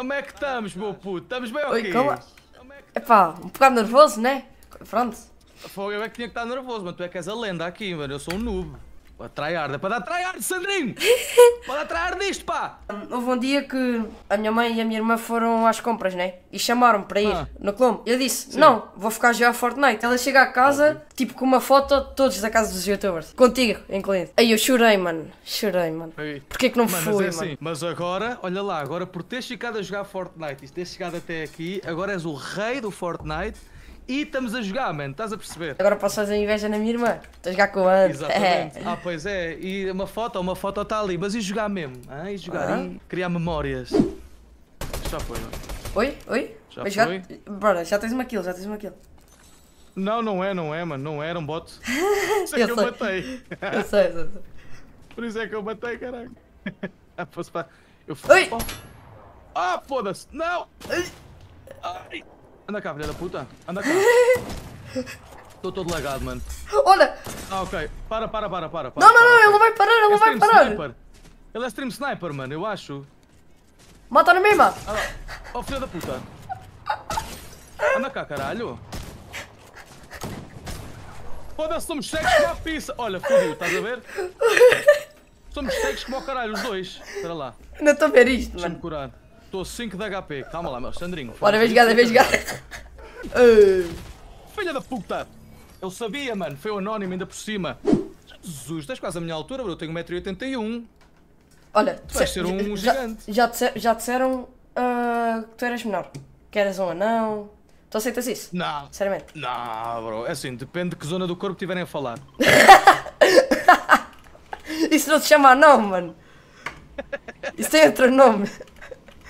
Como é que estamos, meu puto? Estamos bem ou okay? quê? é Epá, é um bocado nervoso, né? Pronto. Fogo, eu é que tinha que estar nervoso, mas Tu é que és a lenda aqui, mano. Eu sou um noob. A tryhard, é né? para dar tryhard, Sandrinho! para dar tryhard nisto, pá! Houve um dia que a minha mãe e a minha irmã foram às compras, né? E chamaram-me para ir ah. no Colombo. Eu disse, Sim. não, vou ficar a jogar Fortnite. Ela chega à casa, tipo, com uma foto de todos da casa dos youtubers. Contigo, incluindo. Aí eu chorei, mano. Chorei, mano. Aí. Porquê que não mano, fui, mas é mano? Assim, mas agora, olha lá, agora por teres ficado a jogar Fortnite e teres chegado até aqui, agora és o rei do Fortnite e estamos a jogar, mano, estás a perceber? Agora posso fazer inveja na minha irmã, estou a jogar com a Exatamente. ah, pois é, e uma foto, uma foto está ali, mas e jogar mesmo? Ah, e jogar, ah. e criar memórias. Já foi, mano. Oi? Oi? Já mas foi? Já... já tens uma kill, já tens uma kill. Não, não é, não é, mano, não era um bot. Isso é que eu matei. Eu sei, eu sei. Por isso é que eu matei, caralho. Ah, posso para... Eu fui... Oh. Ah, foda-se! Não! Ai! Ai. Anda cá, filha da puta. Anda cá. Estou todo lagado, mano. Olha! Ah, ok. Para, para, para, para. para não, não, não, para. ele não vai parar, ele não é vai parar. Sniper. Ele é stream sniper, mano, eu acho. Mata na mesma! Ah, oh, filha da puta. Anda cá, caralho. Foda-se, somos cegos como a pizza. Olha, fodido, estás a ver? Somos cegos como o caralho, os dois. Espera lá. Não estou a ver isto, mano. Deixa-me curar. Estou 5 de HP. Calma lá, meu. Sandrinho. Bora, vez gada, vez gada. Filha da puta! Eu sabia, mano. Foi o anónimo ainda por cima. Jesus, estás quase a minha altura, bro. Eu tenho 1,81m. Olha, tu vais ser um já, gigante. Já, já disseram uh, que tu eras menor. Que eras um anão. Tu aceitas isso? Não. Sinceramente? Não, bro. É assim, depende de que zona do corpo estiverem a falar. isso não se chama anão, mano. Isso tem outro nome.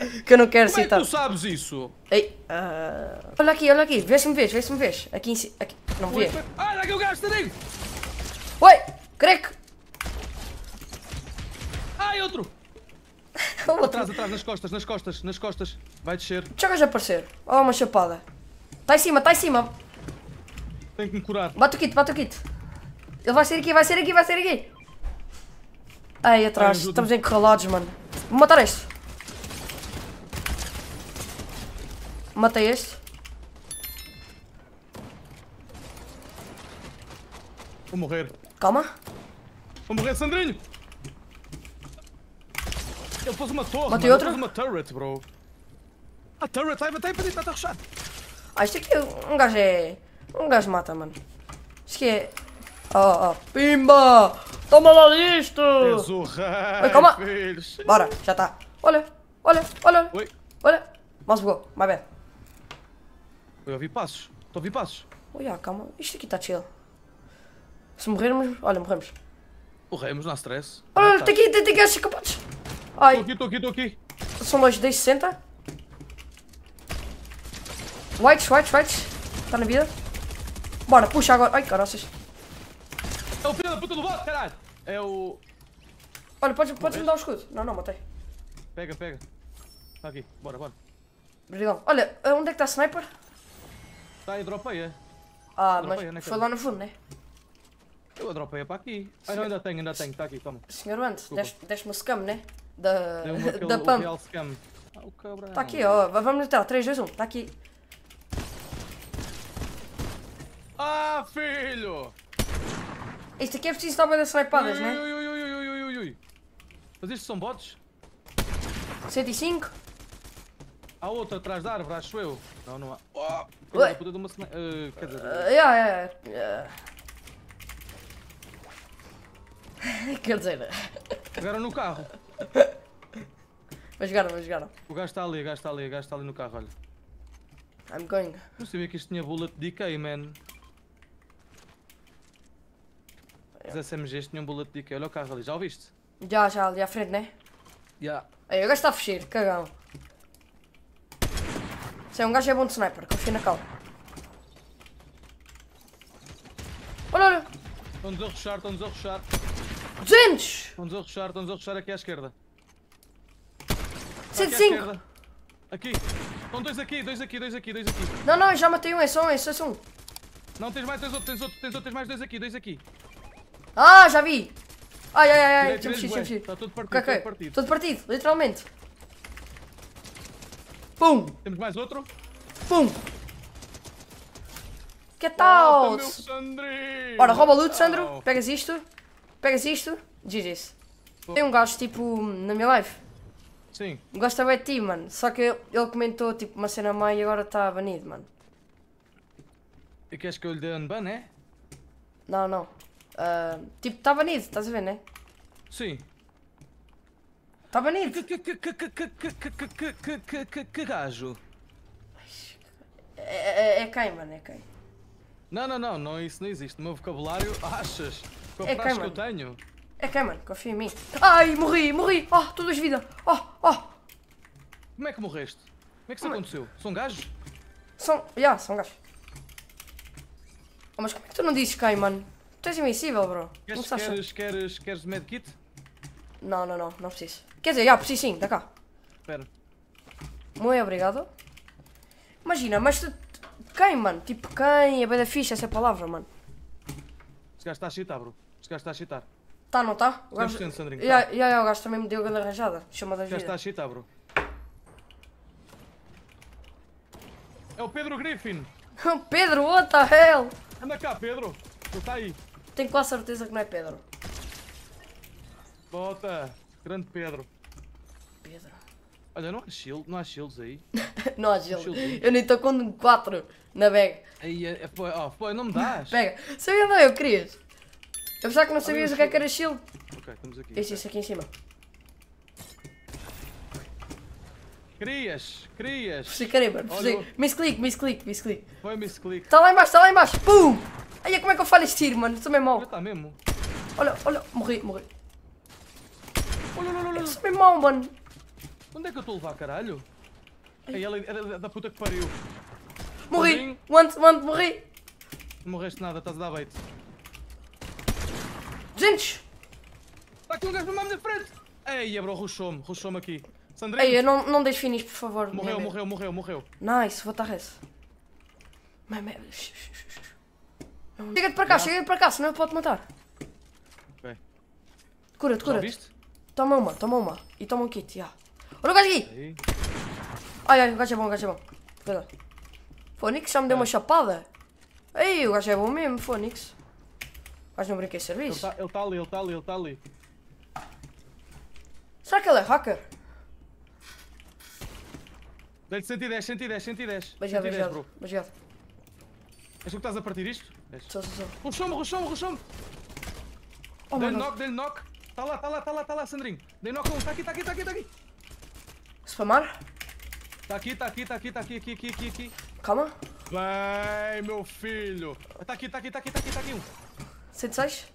que eu não quero Como citar. Como é que tu sabes isso? Ei, uh... Olha aqui, olha aqui. Vê se me vês, vê se me vês. Aqui em cima. Aqui. Não vê. Olha aqui o gajo, Tadinho! Oi, creque! Ai, outro! outro! Atrás, atrás, nas costas, nas costas, nas costas. Vai descer. Deixa o gajo aparecer. Olha uma chapada. Está em cima, está em cima. Tem que me curar. Bate o kit, bate o kit. Ele vai ser aqui, vai ser aqui, vai ser aqui. Ai, atrás. Ai, Estamos encurralados, mano. Vou matar este. Matei este. Vou morrer. Calma. Vou morrer, Sandrinho! Ele pôs uma torre, Matei outra? uma turret, bro. A turret, ai, matei, pedi, está rechado. Ah, isto aqui, é um gajo é... Um gajo mata, mano. Isto aqui é... Oh, oh, pimba! Toma lá isto! rei, Oi, calma! Bora, já está. Olha, olha, olha. Oi. Olha. Mas bugou, my bad. Estou a ouvir passos. Estou a ouvir passos. Olha, ah, calma. Isto aqui está chill. Se morrermos, olha, morremos. Morremos, não há stress. Olha, está aqui, tem gajos escapados. Ai. Estou aqui, estou aqui, estou aqui. São dei 60. Whites, whites, whites. Está na vida. Bora, puxa agora. Ai, caroças. É o filho da puta do bote, caralho. É o... Olha, podes, podes me dar o um escudo. Não, não, matei. Pega, pega. Está aqui, bora, bora. Obrigado. Olha, onde é que está a sniper? Tá aí, é. ah, dropa aí. Ah, dropa mas aí, foi lá no fundo, né? Eu dropei é para aqui. Ah, não, ainda tenho, ainda tenho, está aqui, toma. Senhor Ant, deste-me o scam, né? Da, aquele, da PAM. Está ah, tá aqui, ó, vamos lutar, 3, 2, 1, está aqui. Ah, filho! Isto aqui é preciso estar bem das snipadas, né? Ui, ui, ui, ui, ui, ui, ui. Mas isto são bots? 105? Há outra atrás da árvore, acho eu. Não, não há. Oh! Ué? Puta de uma uh, quer dizer... Uh, yeah, yeah, yeah. Ah, quer dizer... Jogaram no carro. Mas jogaram, mas jogaram. O gajo está ali, o gajo está ali, o gajo está ali no carro, olha. I'm going. Não sabia que isto tinha bullet decay, man. Os SMGs tinham bullet decay, olha o carro ali, já ouviste? Já, já, ali à frente, né? Já. Yeah. Aí, o gajo está a fugir, cagão. Sei, um gajo é bom de sniper, confia é, na calma. Olha, olha! Estão-nos a ruxar, estão-nos a ruxar. 200! Estão-nos a ruxar, estão-nos a ruxar aqui à esquerda. 105! Aqui! Estão dois aqui, dois aqui, dois aqui, dois aqui. Não, não, já matei um, é só um, é só um. Não, tens mais, tens outro, tens outro, tens outro, tens mais dois aqui, dois aqui. Ah, já vi! Ai, ai, ai, ai, temos X, temos X. Está todo partido, okay, okay. todo partido. Todo partido, literalmente. Pum. Temos mais outro. Pum. Que tal? Ora, rouba loot, Sandro. Pegas isto. Pegas isto. GG's. Tem um gajo, tipo, na minha live. Sim. Gosta bem de ti, mano. Só que ele comentou, tipo, uma cena má e agora está banido, mano. E queres que eu lhe dê unban, é? Não, não. Uh, tipo, está banido, estás a ver, né? Sim. Está banido. Que, que, que, que, que, que, que, que, que, que, que gajo? É, é, é quem, mano? É quem? Não, não, não, não, isso não existe. O meu vocabulário, achas? Com é quem, que eu tenho? É quem, mano? Confia em mim. Ai, morri, morri! Oh, tu as vida! Oh, oh! Como é que morreste? Como é que isso aconteceu? São gajos? São. Já, yeah, são gajos. Oh, mas como é que tu não dizes quem, mano? Tu és invencível, bro. Queres, não queres, queres, queres medkit? Não, não, não, não preciso. Quer dizer, já, por si sim, dá tá cá. Espera. Muito obrigado. Imagina, mas tu, quem, mano? Tipo, quem? É bem da ficha essa palavra, mano. Se gajo está a chitar, bro. Se gajo está a chitar. Tá, não tá? O gajo... Sandrinho, tá. o gajo também me deu grande arranjada. Chama da vida. Já está a chitar, bro. É o Pedro Griffin. Pedro, what the hell? Anda cá, Pedro. Ele está aí. Tenho quase certeza que não é Pedro. Bota. Grande Pedro. Pedro. Olha, não há, shield, não há shields aí. não há shield. shield. Eu nem estou com 4 na bag. Aí, foi, oh, foi, não me dás. Pega. Sabia onde eu querias? Eu pensava que não sabias o que é que era shield. Ok, estamos aqui. Deixa isso aqui em cima. Crias, crias. Puxei caramba, miss click, miss click. Foi click. Está lá embaixo, está lá embaixo. Pum! Aí como é que eu falo este tiro, mano? Estou mesmo mal. Está mesmo. Olha, olha, morri, morri. Olha, olha, olha. Isso mano. Onde é que eu estou a levar, caralho? Ei, é ela é da puta que pariu. Morri! Once, once, morri! Não morreste nada, estás a dar bait. 200! Está aqui um gajo no mame minha frente! Ei, é bro, ruxou-me, ruxou-me aqui. Sandrinho! Ei, eu não, não deixe finis, por favor. Morreu, morreu, morreu, morreu. Nice, vou estar esse. Mas, mas... Chega-te para cá, chega-te para cá, senão eu posso te matar. Ok. Cura-te, cura-te. Toma uma, toma uma. E toma um kit, já. Olha o gajo aqui! Ai, ai, o gajo é bom, o gajo é bom. Cuidado. Fonix já me deu é. uma chapada. Ei, o gajo é bom mesmo, Fonix. O gajo não brinquei serviço. Ele tá, ele tá ali, ele tá ali, ele tá ali. Será que ele é hacker? dei lhe 110, 110, 110. Obrigado, 110, obrigado. Bro. Obrigado. És tu que estás a partir isto? Sou, sou, sou. Ruxou-me, ruxou-me, ruxou-me. Oh, dê-lhe knock, dê-lhe knock. Tá lá, tá lá, tá lá, tá lá, Sandrinho. Dei knockdown. Tá aqui, tá aqui, tá aqui, tá aqui. Spamar? Tá aqui, tá aqui, tá aqui, tá aqui, aqui, aqui, aqui, aqui. Calma. Vai, meu filho. Tá aqui, tá aqui, tá aqui, tá aqui, tá aqui. Um. 106?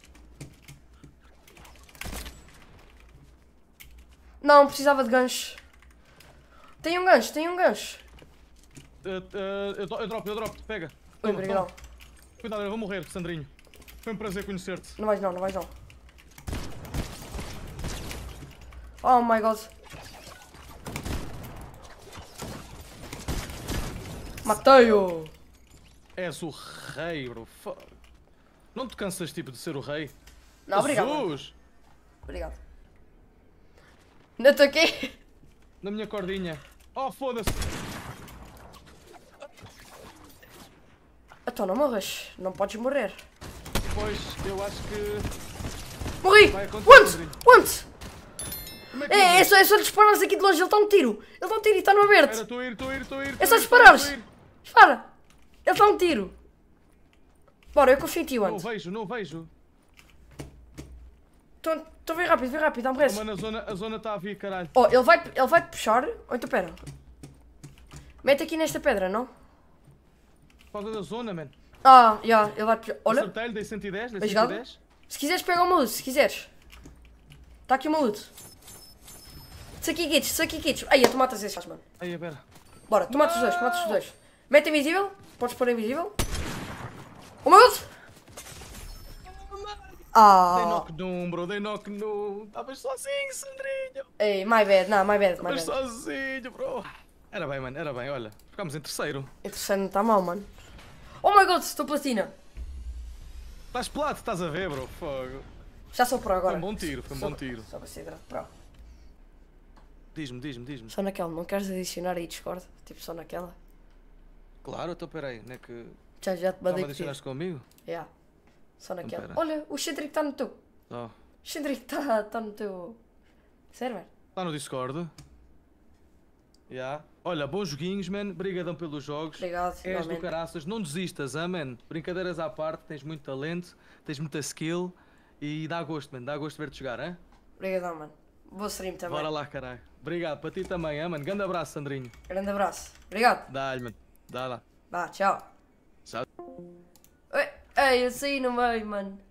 Não, precisava de gancho. Tem um gancho, tem um gancho. Uh, uh, eu, eu dropo, eu dropo, pega. Oi, obrigado. Cuidado, eu vou morrer, Sandrinho. Foi um prazer conhecer-te. Não vais não, não vais não. Oh my god. Matei-o! És o rei, bro. Não te cansas, tipo, de ser o rei? Não, obrigado. Jesus! Obrigado. Não estou aqui? Na minha cordinha. Oh, foda-se! Então não morres. Não podes morrer. Pois, eu acho que... Morri! Onde? Onde? É, é, é, é só, é só disparares aqui de longe, ele está um tiro. Ele está um tiro e está no aberto. Estou a ir, estou a ir, estou a ir. É só disparares. Dispara. Ele está um tiro. Bora, eu confio em ti, Ant. Não vejo, não vejo. Então vem rápido, vem rápido, dá-me oh, resto. Mano, a zona está a, zona tá a vir, caralho. Oh, ele vai, ele vai te puxar. Ou então pera. Mete aqui nesta pedra, não? Por da zona, mano. Ah, já, yeah, ele vai puxar. Olha. Acertei-lhe, dei 110, dei 110. Se quiseres, pega o luz, se quiseres. Está aqui o luz. Sucky Kits, Sucky Kits. Aí, tu matas estas, mano. Aí, pera. Bora, tu matas os dois, tu matas os dois. Mete invisível. Podes pôr invisível. Oh my god! Ah. Dei knock num, bro, dei knock num. Estavas sozinho, Sandrinho. Ei, my bad, não, my bad, my Estavas sozinho, bro. Era bem, mano, era bem, olha. Ficámos em terceiro. Em terceiro não está mal, mano. Oh my god, estou platina. Estás plato, estás a ver, bro, fogo. Já sou pro agora. Foi um bom tiro, foi um bom tiro. Só considerado pro. Diz-me, diz-me, diz-me. Só naquela, não queres adicionar aí Discord? Tipo, só naquela? Claro, então peraí, não é que. Já, já te mandei. Já me adicionaste comigo? Já. Yeah. Só então naquela. Então, Olha, o Cedric está no teu. Oh. O está tá no teu. Server? Está no Discord. Já. Yeah. Olha, bons joguinhos, man. obrigadão pelos jogos. Obrigado. És do caraças. Não desistas, ah, man. Brincadeiras à parte, tens muito talento, tens muita skill e dá gosto, man. Dá gosto de ver-te jogar, hein? Obrigadão, mano. Vou stream também. Bora lá, caralho. Obrigado, para ti também, hein, mano. Grande abraço, Sandrinho. Grande abraço. Obrigado. Dá-lhe, mano. Dá lá. Vá, tchau. Tchau. Ei, eu assim saí no meio, mano.